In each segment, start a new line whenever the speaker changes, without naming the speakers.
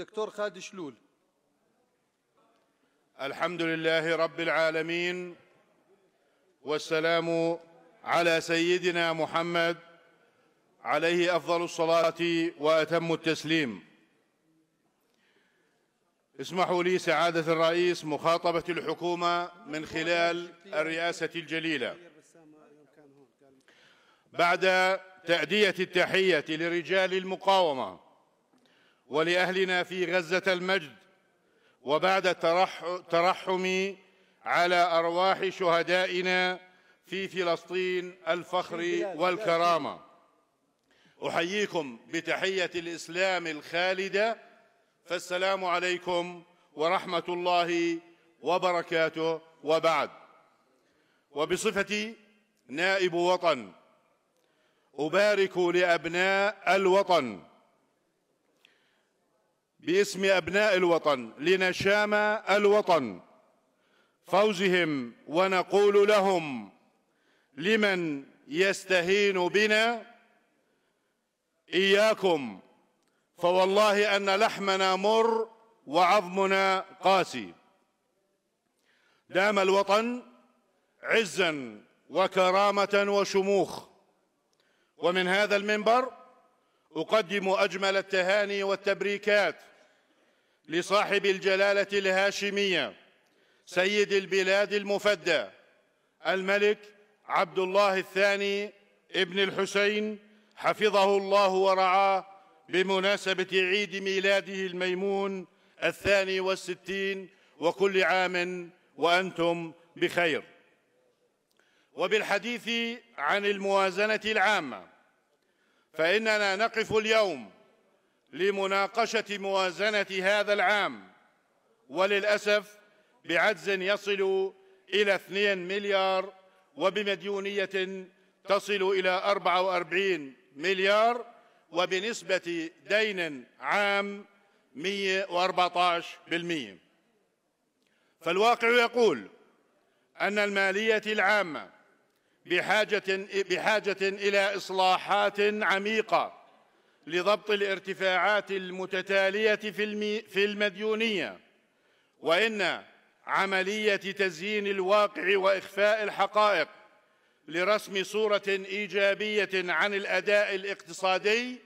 الدكتور خالد شلول الحمد لله رب العالمين والسلام على سيدنا محمد عليه افضل الصلاه واتم التسليم اسمحوا لي سعاده الرئيس مخاطبه الحكومه من خلال الرئاسه الجليله بعد تاديه التحيه لرجال المقاومه ولأهلنا في غزة المجد وبعد الترحم على أرواح شهدائنا في فلسطين الفخر والكرامة أحييكم بتحية الإسلام الخالدة فالسلام عليكم ورحمة الله وبركاته وبعد وبصفتي نائب وطن أبارك لأبناء الوطن باسم أبناء الوطن لنشام الوطن فوزهم ونقول لهم لمن يستهين بنا إياكم فوالله أن لحمنا مر وعظمنا قاسي دام الوطن عزا وكرامة وشموخ ومن هذا المنبر أقدم أجمل التهاني والتبريكات لصاحب الجلاله الهاشميه سيد البلاد المفدى الملك عبد الله الثاني ابن الحسين حفظه الله ورعاه بمناسبه عيد ميلاده الميمون الثاني والستين وكل عام وانتم بخير وبالحديث عن الموازنه العامه فاننا نقف اليوم لمناقشة موازنة هذا العام وللأسف بعجز يصل إلى 2 مليار وبمديونية تصل إلى 44 مليار وبنسبة دين عام 114% فالواقع يقول أن المالية العامة بحاجة بحاجة إلى إصلاحات عميقة لضبط الارتفاعات المتتالية في, في المديونية وإن عملية تزيين الواقع وإخفاء الحقائق لرسم صورة إيجابية عن الأداء الاقتصادي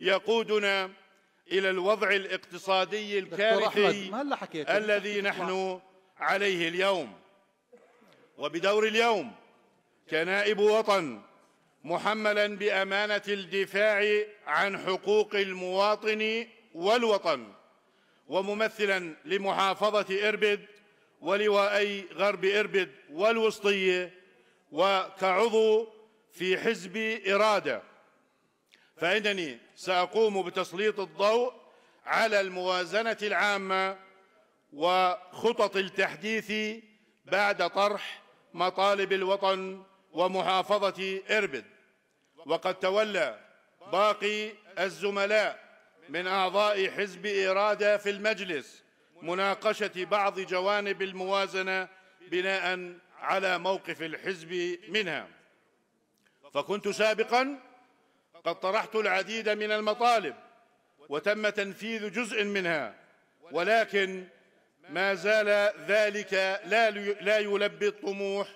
يقودنا إلى الوضع الاقتصادي الكارثي الذي نحن عليه اليوم وبدور اليوم كنائب وطن محملا بامانه الدفاع عن حقوق المواطن والوطن وممثلا لمحافظه اربد ولوائي غرب اربد والوسطيه وكعضو في حزب اراده فانني ساقوم بتسليط الضوء على الموازنه العامه وخطط التحديث بعد طرح مطالب الوطن ومحافظة إربد وقد تولى باقي الزملاء من أعضاء حزب إرادة في المجلس مناقشة بعض جوانب الموازنة بناء على موقف الحزب منها فكنت سابقا قد طرحت العديد من المطالب وتم تنفيذ جزء منها ولكن ما زال ذلك لا يلبي الطموح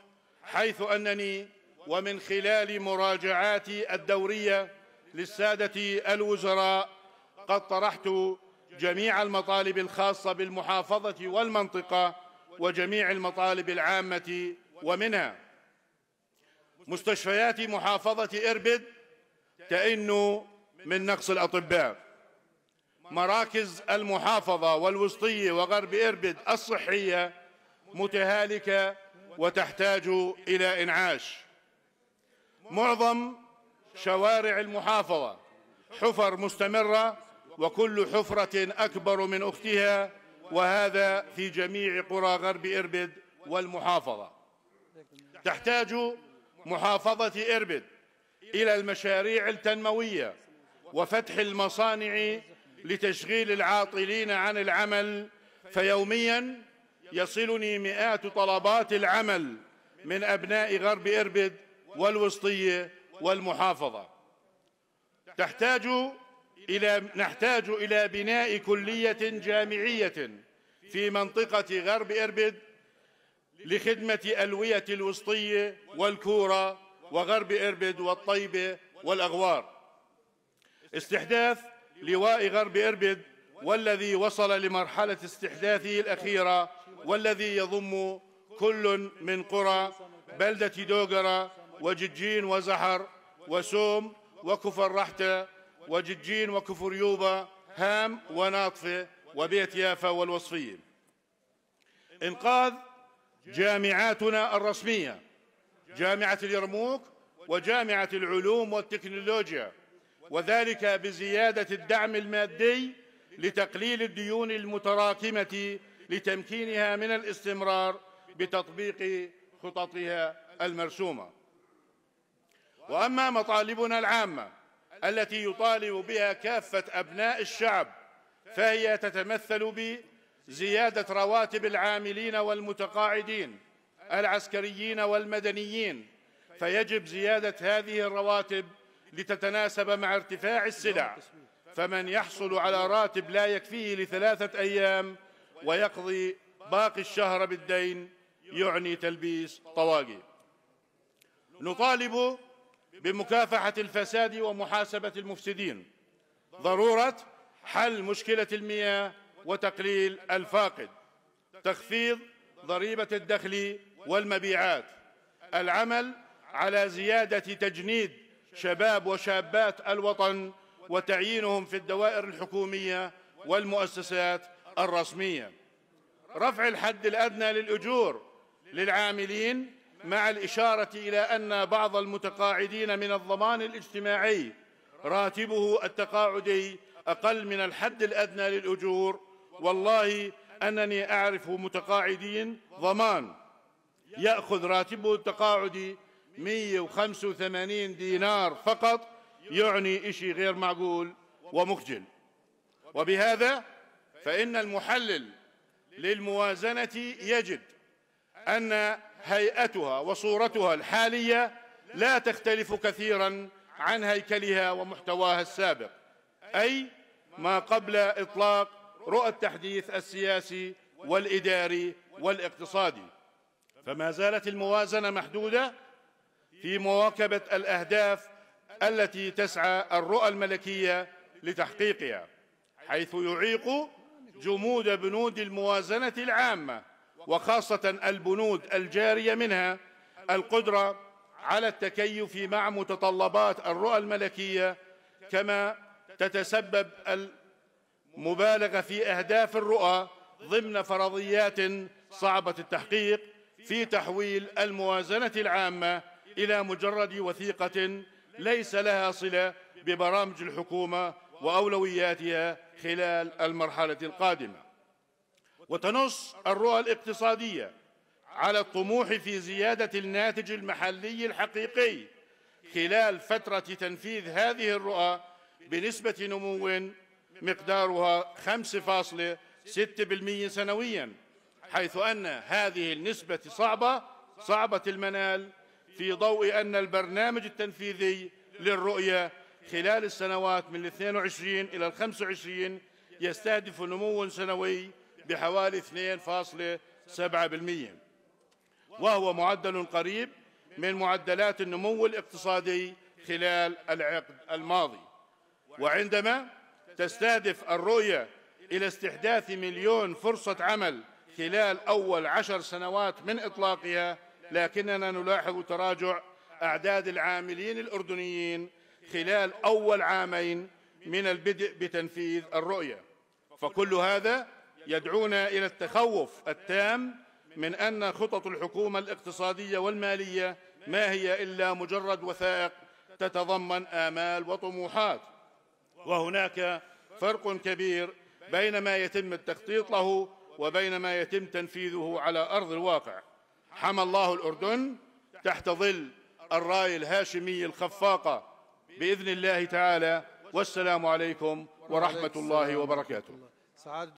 حيث أنني ومن خلال مراجعاتي الدورية للسادة الوزراء قد طرحت جميع المطالب الخاصة بالمحافظة والمنطقة وجميع المطالب العامة ومنها مستشفيات محافظة إربد تئن من نقص الأطباء مراكز المحافظة والوسطية وغرب إربد الصحية متهالكة وتحتاج إلى إنعاش معظم شوارع المحافظة حفر مستمرة وكل حفرة أكبر من أختها وهذا في جميع قرى غرب إربد والمحافظة تحتاج محافظة إربد إلى المشاريع التنموية وفتح المصانع لتشغيل العاطلين عن العمل فيومياً يصلني مئات طلبات العمل من أبناء غرب إربد والوسطية والمحافظة تحتاج إلى نحتاج إلى بناء كلية جامعية في منطقة غرب إربد لخدمة ألوية الوسطية والكورة وغرب إربد والطيبة والأغوار استحداث لواء غرب إربد والذي وصل لمرحلة استحداثه الأخيرة والذي يضم كل من قرى بلدة دوغرة وججين وزحر وسوم وكفر رحتة وججين وكفر يوبا هام وناطفة وبيت يافا والوصفية إنقاذ جامعاتنا الرسمية جامعة اليرموك وجامعة العلوم والتكنولوجيا وذلك بزيادة الدعم المادي لتقليل الديون المتراكمة لتمكينها من الاستمرار بتطبيق خططها المرسومة وأما مطالبنا العامة التي يطالب بها كافة أبناء الشعب فهي تتمثل بزيادة رواتب العاملين والمتقاعدين العسكريين والمدنيين فيجب زيادة هذه الرواتب لتتناسب مع ارتفاع السلع فمن يحصل على راتب لا يكفيه لثلاثة أيام ويقضي باقي الشهر بالدين يعني تلبيس طواقي نطالب بمكافحة الفساد ومحاسبة المفسدين ضرورة حل مشكلة المياه وتقليل الفاقد تخفيض ضريبة الدخل والمبيعات العمل على زيادة تجنيد شباب وشابات الوطن وتعيينهم في الدوائر الحكومية والمؤسسات الرسمية رفع الحد الأدنى للأجور للعاملين مع الإشارة إلى أن بعض المتقاعدين من الضمان الاجتماعي راتبه التقاعدي أقل من الحد الأدنى للأجور والله أنني أعرف متقاعدين ضمان يأخذ راتبه التقاعدي 185 دينار فقط يعني إشي غير معقول ومخجل وبهذا فإن المحلل للموازنة يجد أن هيئتها وصورتها الحالية لا تختلف كثيرا عن هيكلها ومحتواها السابق أي ما قبل إطلاق رؤى التحديث السياسي والإداري والاقتصادي فما زالت الموازنة محدودة في مواكبة الأهداف التي تسعى الرؤى الملكية لتحقيقها حيث يعيق جمود بنود الموازنة العامة وخاصة البنود الجارية منها القدرة على التكيف مع متطلبات الرؤى الملكية كما تتسبب المبالغة في أهداف الرؤى ضمن فرضيات صعبة التحقيق في تحويل الموازنة العامة إلى مجرد وثيقة ليس لها صلة ببرامج الحكومة وأولوياتها خلال المرحلة القادمة وتنص الرؤى الاقتصادية على الطموح في زيادة الناتج المحلي الحقيقي خلال فترة تنفيذ هذه الرؤى بنسبة نمو مقدارها 5.6% سنوياً حيث أن هذه النسبة صعبة صعبة المنال في ضوء أن البرنامج التنفيذي للرؤية خلال السنوات من 22 إلى 25 يستهدف نمو سنوي بحوالي 2.7% وهو معدل قريب من معدلات النمو الاقتصادي خلال العقد الماضي وعندما تستهدف الرؤية إلى استحداث مليون فرصة عمل خلال أول عشر سنوات من إطلاقها لكننا نلاحظ تراجع أعداد العاملين الأردنيين خلال أول عامين من البدء بتنفيذ الرؤية فكل هذا يدعونا إلى التخوف التام من أن خطط الحكومة الاقتصادية والمالية ما هي إلا مجرد وثائق تتضمن آمال وطموحات وهناك فرق كبير بين ما يتم التخطيط له وبين ما يتم تنفيذه على أرض الواقع حمى الله الأردن تحت ظل الراية الهاشمية الخفاقة بإذن الله تعالى والسلام عليكم ورحمة الله وبركاته